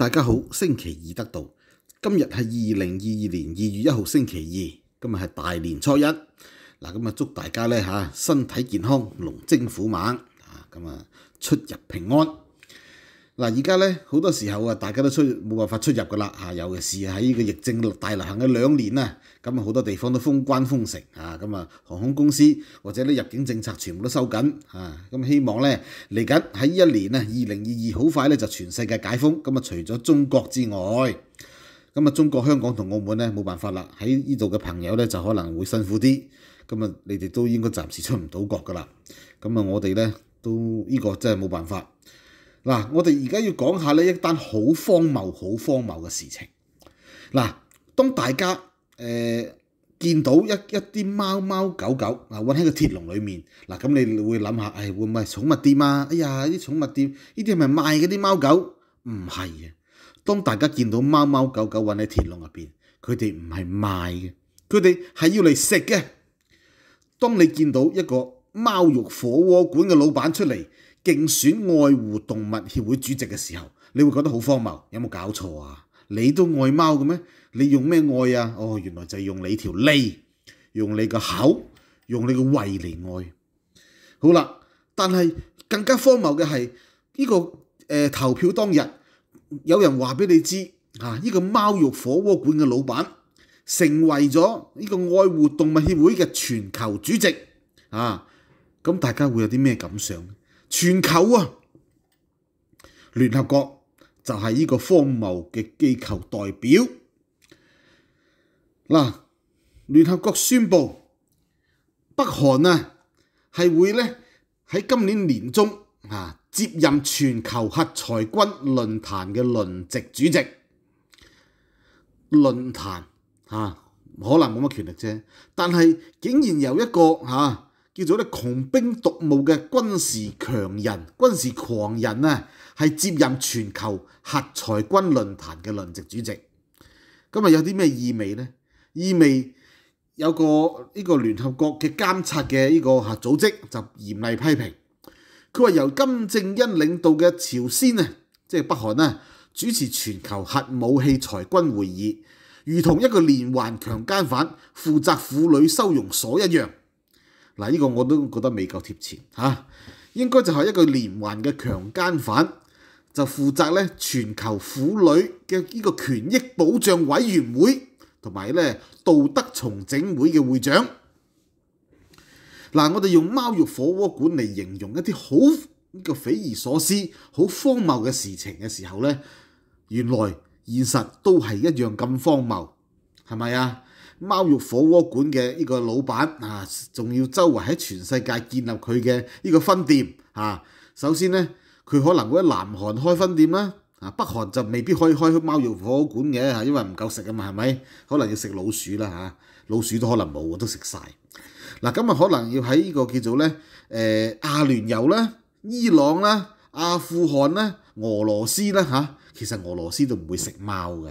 大家好，星期二得到，今日系二零二二年二月一号星期二，今日系大年初一。嗱，咁啊祝大家咧吓身體健康，龍精虎猛啊，咁啊出入平安。嗱，而家咧好多時候啊，大家都出冇辦法出入噶啦嚇，尤其是喺呢個疫症大流行嘅兩年啊，咁啊好多地方都封關封城啊，咁啊航空公司或者啲入境政策全部都收緊啊，咁希望咧嚟緊喺呢一年啊，二零二二好快咧就全世界解封，咁啊除咗中國之外，咁啊中國香港同澳門咧冇辦法啦，喺呢度嘅朋友咧就可能會辛苦啲，咁啊你哋都應該暫時出唔到國噶啦，咁啊我哋咧都呢個真係冇辦法。嗱，我哋而家要講下呢一單好荒謬、好荒謬嘅事情。嗱，當大家誒見到一一啲貓貓狗狗啊，揾喺個鐵籠裏面，嗱咁你會諗下，誒會唔會係寵物店啊？哎呀，啲寵物店呢啲係咪賣嗰啲貓狗？唔係啊！當大家見到貓貓狗狗揾喺鐵籠入邊，佢哋唔係賣嘅，佢哋係要嚟食嘅。當你見到一個貓肉火鍋館嘅老闆出嚟。競選愛護動物協會主席嘅時候，你會覺得好荒謬，有冇搞錯啊？你都愛貓嘅咩？你用咩愛啊？哦，原來就係用你條脷、用你個口、用你個胃嚟愛。好啦，但係更加荒謬嘅係呢個誒投票當日，有人話俾你知啊，呢個貓肉火鍋館嘅老闆成為咗呢個愛護動物協會嘅全球主席啊！咁大家會有啲咩感想？全球啊，聯合國就係呢個荒謬嘅機構代表。嗱，聯合國宣布北韓啊，係會咧喺今年年中啊接任全球核裁軍論壇嘅輪值主席。論壇啊，可能冇乜權力啫，但係竟然由一個啊～叫做咧窮兵黩武嘅軍事強人、軍事狂人啊，係接任全球核裁軍論壇嘅輪值主席。咁啊，有啲咩意味呢？意味有個呢個聯合國嘅監察嘅呢個核組織就嚴厲批評。佢話由金正恩領導嘅朝鮮啊，即係北韓啊，主持全球核武器裁軍會議，如同一個連環強姦犯負責婦女收容所一樣。嗱，呢個我都覺得未夠貼切嚇，應該就係一個連環嘅強姦犯，就負責咧全球婦女嘅呢個權益保障委員會同埋咧道德重整會嘅會長。嗱，我哋用貓肉火鍋館嚟形容一啲好呢個匪夷所思、好荒謬嘅事情嘅時候咧，原來現實都係一樣咁荒謬，係咪啊？貓肉火鍋館嘅呢個老闆啊，仲要周圍喺全世界建立佢嘅呢個分店啊。首先咧，佢可能會喺南韓開分店啦，啊北韓就未必可以開貓肉火鍋館嘅，因為唔夠食啊嘛，係咪？可能要食老鼠啦嚇，老鼠都可能冇都食曬。嗱，今日可能要喺呢個叫做咧，誒亞聯酋啦、伊朗啦、阿富汗啦、俄羅斯啦嚇，其實俄羅斯都唔會食貓嘅。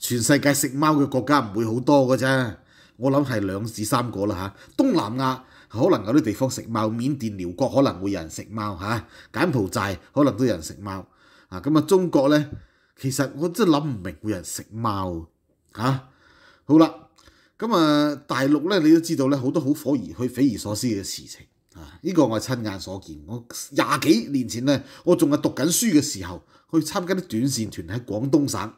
全世界食貓嘅國家唔會好多嘅啫，我諗係兩至三個啦嚇。東南亞可能有啲地方食貓，緬甸、寮國可能會有人食貓嚇，柬埔寨可能都有人食貓。啊咁啊，中國咧，其實我真諗唔明會有人食貓嚇。好啦，咁啊大陸咧，你都知道咧，好多好火而去匪夷所思嘅事情啊！呢個我親眼所見，我廿幾年前咧，我仲係讀緊書嘅時候，去參加啲短線團喺廣東省。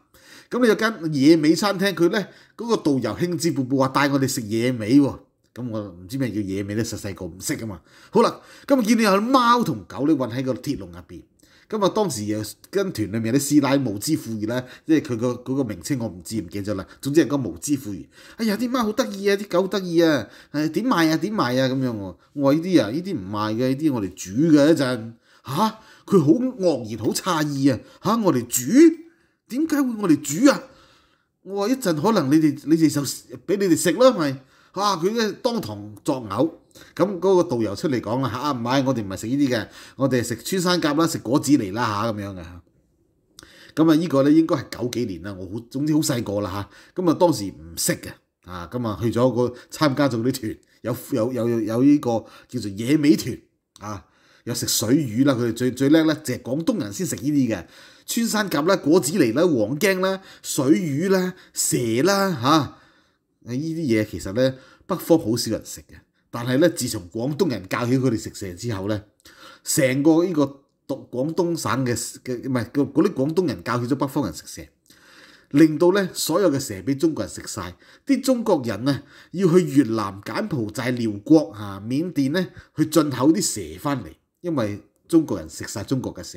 咁你有間野味餐廳，佢咧嗰個導遊興致勃勃話帶我哋食野味喎，咁我唔知咩叫野味咧，細細個唔識啊嘛。好啦，今日見到有貓同狗咧，韞喺個鐵籠入邊。咁啊，當時又跟團裏面有啲師奶無知富裕咧，即係佢個嗰個名稱我唔知唔記得咗啦。總之係個無知富裕。哎呀啲貓好得意啊，啲狗好得意啊，誒點賣啊點賣啊咁樣喎。我話呢啲啊呢啲唔賣嘅，呢啲我哋煮嘅一陣。嚇，佢好愕然，好詫異啊！嚇我哋煮？點解會我哋煮啊？我話一陣可能你哋你哋就俾你哋食咯，咪吓佢咧當堂作呕。咁嗰個導遊出嚟講啦嚇，唔系我哋唔係食呢啲嘅，我哋食穿山甲啦，食果子嚟啦吓咁樣嘅。咁啊呢個咧應該係九幾年啦，我總之好細個啦吓。咁啊當時唔識嘅啊，咁啊去咗個參加咗嗰啲團，有有有有有呢個叫做野味團啊，有食水魚啦，佢哋最最叻咧，就係廣東人先食呢啲嘅。穿山甲啦、果子狸啦、黃猄啦、水魚啦、蛇啦吓，呢啲嘢其實咧，北方好少人食嘅。但係咧，自從廣東人教起佢哋食蛇之後咧，成個个個廣東省嘅嘅唔係嗰啲廣東人教起咗北方人食蛇，令到咧所有嘅蛇俾中國人食晒。啲中國人咧要去越南、柬埔寨、辽國啊、緬甸咧去進口啲蛇翻嚟，因為中國人食晒中國嘅蛇。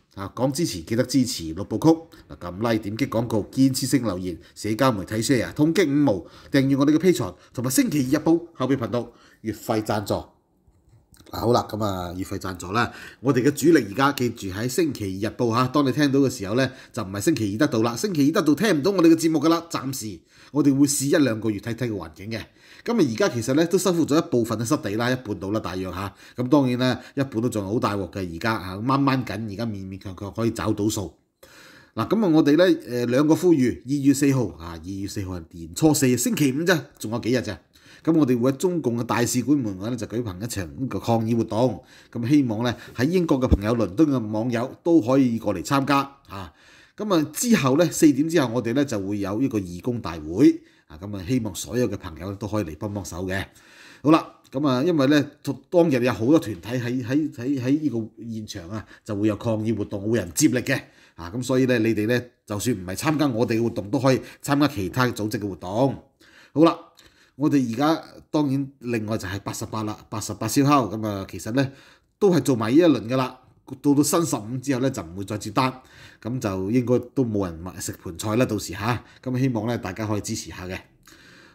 啊！講支持記得支持六部曲嗱，撳 like 點擊廣告，堅持性留言，社交媒體 share，統擊五毛，訂閱我哋嘅 p a 同埋星期二日報後邊頻道月費贊助。嗱好啦，咁啊，月費贊助啦。我哋嘅主力而家記住喺星期二日報嚇。當你聽到嘅時候咧，就唔係星期二得到啦。星期二得到聽唔到我哋嘅節目噶啦。暫時我哋會試一兩個月睇睇個環境嘅。咁啊，而家其實咧都收復咗一部分嘅濕地啦，一半到啦，大約嚇。咁當然咧，一半都仲好大鑊嘅。而家嚇掹掹緊，而家勉勉強強可以找到數。嗱，咁啊，我哋咧誒兩個呼籲，二月四號啊，二月四號係年初四，星期五咋，仲有幾日咋？咁我哋會喺中共嘅大使館門外咧就舉行一場個抗議活動，咁希望咧喺英國嘅朋友、倫敦嘅網友都可以過嚟參加啊！咁啊之後咧四點之後我哋咧就會有呢個義工大會啊！咁啊希望所有嘅朋友都可以嚟幫幫手嘅。好啦，咁啊因為咧當日有好多團體喺喺喺喺呢個現場啊，就會有抗議活動會人接力嘅啊，咁所以咧你哋咧就算唔係參加我哋嘅活動都可以參加其他組織嘅活動。好啦。我哋而家當然另外就係八十八啦，八十八燒烤咁啊，其實咧都係做埋依一輪噶啦，到到新十五之後咧就唔會再接單，咁就應該都冇人食盤菜啦。到時嚇，咁希望咧大家可以支持下嘅。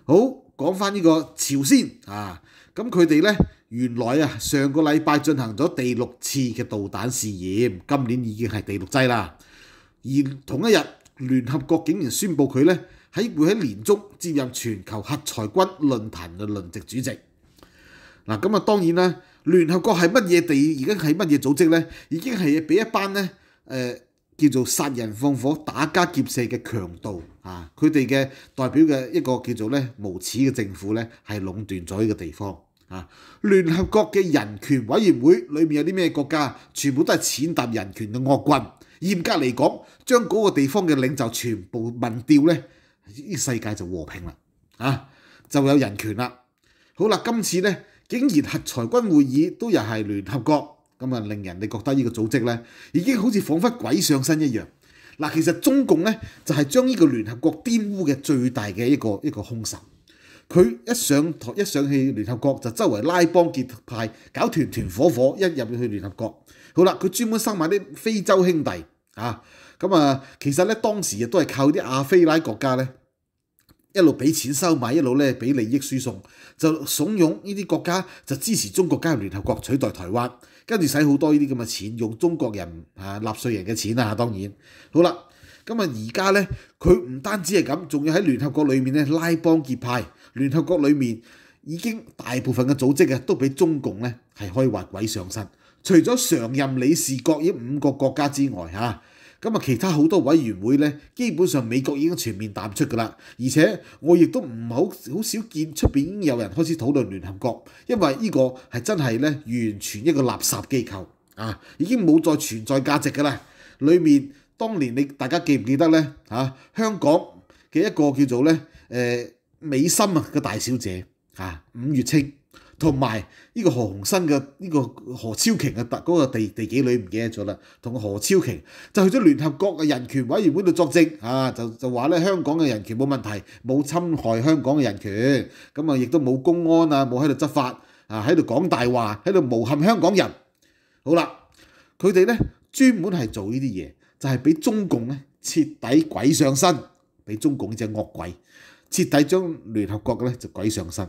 好講翻呢個朝鮮啊，咁佢哋咧原來啊上個禮拜進行咗第六次嘅導彈試驗，今年已經係第六劑啦。而同一日聯合國竟然宣布佢咧。喺會喺年中接任全球核裁軍論壇嘅輪值主席。嗱咁啊，當然啦，聯合國係乜嘢地？已家係乜嘢組織咧？已經係俾一班咧誒叫做殺人放火、打家劫舍嘅強盜啊！佢哋嘅代表嘅一個叫做咧無恥嘅政府咧，係壟斷咗呢個地方啊！聯合國嘅人權委員會裏面有啲咩國家？全部都係踐踏人權嘅惡棍。嚴格嚟講，將嗰個地方嘅領袖全部問掉咧。呢世界就和平啦，啊，就有人權啦。好啦，今次呢，竟然核裁軍會議都又係聯合國，咁啊令人哋覺得呢個組織呢已經好似彷彿鬼上身一樣。嗱，其實中共呢，就係將呢個聯合國顛污嘅最大嘅一個一個兇手。佢一上台一上去聯合國就周圍拉幫結派，搞團團火火。一入去聯合國，好啦，佢專門收埋啲非洲兄弟啊！咁啊，其實咧當時亦都係靠啲亞非拉國家咧，一路俾錢收買，一路咧俾利益輸送，就慫恿呢啲國家就支持中國加入聯合國取代台灣，跟住使好多呢啲咁嘅錢，用中國人啊納税人嘅錢啊，當然好啦。咁啊，而家咧佢唔單止係咁，仲要喺聯合國裏面咧拉幫結派。聯合國裏面已經大部分嘅組織啊都俾中共咧係以挖鬼上身，除咗常任理事國呢五個國家之外，咁啊，其他好多委員會咧，基本上美國已經全面淡出噶啦，而且我亦都唔好好少見出邊有人開始討論聯合國，因為呢個係真係咧完全一個垃圾機構啊，已經冇再存在價值噶啦。裡面當年你大家記唔記得咧？嚇，香港嘅一個叫做咧誒美心啊嘅大小姐嚇，五月清。同埋呢個何鴻燊嘅呢個何超瓊嘅特嗰個第第幾女唔記得咗啦，同何超瓊就去咗聯合國嘅人權委員會度作證，啊就就話咧香港嘅人權冇問題，冇侵害香港嘅人權，咁啊亦都冇公安啊冇喺度執法啊喺度講大話，喺度無陷香港人。好啦，佢哋咧專門係做呢啲嘢，就係俾中共咧徹底鬼上身，俾中共只惡鬼徹底將聯合國咧就鬼上身。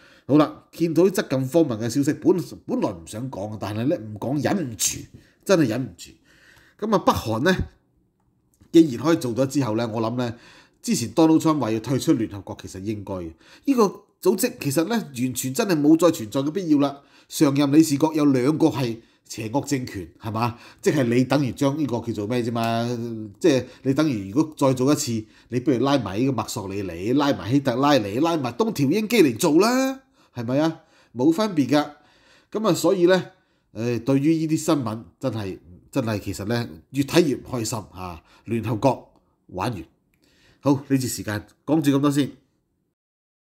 好啦，見到啲質咁荒謬嘅消息，本本來唔想講嘅，但係咧唔講忍唔住，真係忍唔住。咁啊，北韓咧既然可以做咗之後咧，我諗咧之前 Donald Trump 話要退出聯合國，其實應該嘅。依個組織其實咧完全真係冇再存在嘅必要啦。上任理事國有兩個係邪惡政權，係嘛？即係你等於將呢個叫做咩啫嘛？即係你等於如果再做一次，你不如拉埋呢個墨索里尼，拉埋希特拉尼，拉埋東條英機嚟做啦。系咪啊？冇分別噶，咁啊，所以咧，誒，對於呢啲新聞，真係真係，其實咧，越睇越唔開心嚇。聯合國玩完，好呢次時間講住咁多先。